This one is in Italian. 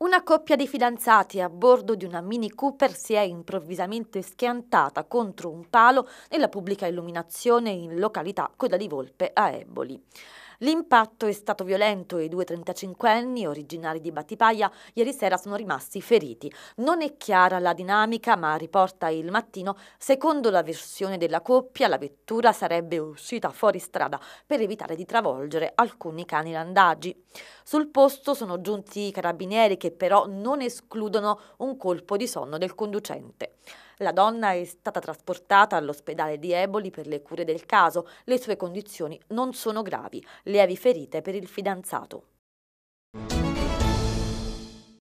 Una coppia di fidanzati a bordo di una Mini Cooper si è improvvisamente schiantata contro un palo nella pubblica illuminazione in località Coda di Volpe a Eboli. L'impatto è stato violento e i due 35enni, originari di Battipaglia, ieri sera sono rimasti feriti. Non è chiara la dinamica, ma riporta il mattino, secondo la versione della coppia, la vettura sarebbe uscita fuori strada per evitare di travolgere alcuni cani landaggi. Sul posto sono giunti i carabinieri che però non escludono un colpo di sonno del conducente. La donna è stata trasportata all'ospedale di Eboli per le cure del caso. Le sue condizioni non sono gravi. Lievi ferite per il fidanzato.